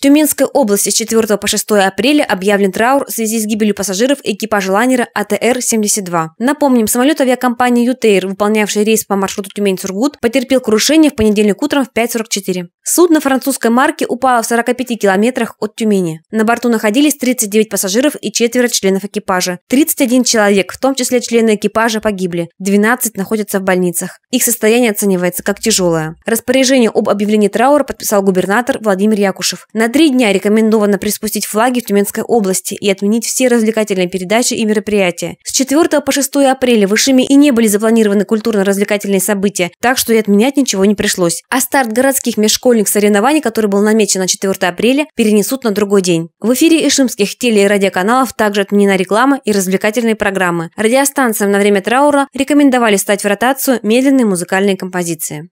В Тюменской области с 4 по 6 апреля объявлен траур в связи с гибелью пассажиров экипажа лайнера АТР-72. Напомним, самолет авиакомпании «Ютейр», выполнявший рейс по маршруту Тюмень-Сургут, потерпел крушение в понедельник утром в 5.44. Судно французской марки упало в 45 километрах от Тюмени. На борту находились 39 пассажиров и четверо членов экипажа. 31 человек, в том числе члены экипажа, погибли. 12 находятся в больницах. Их состояние оценивается как тяжелое. Распоряжение об объявлении траура подписал губернатор Владимир Якушев. На три дня рекомендовано приспустить флаги в Тюменской области и отменить все развлекательные передачи и мероприятия. С 4 по 6 апреля высшими и не были запланированы культурно-развлекательные события, так что и отменять ничего не пришлось. А старт городских межшкольных сборник соревнований, который был намечен на 4 апреля, перенесут на другой день. В эфире ишимских теле- и радиоканалов также отменена реклама и развлекательные программы. Радиостанциям на время траура рекомендовали стать в ротацию медленные музыкальные композиции.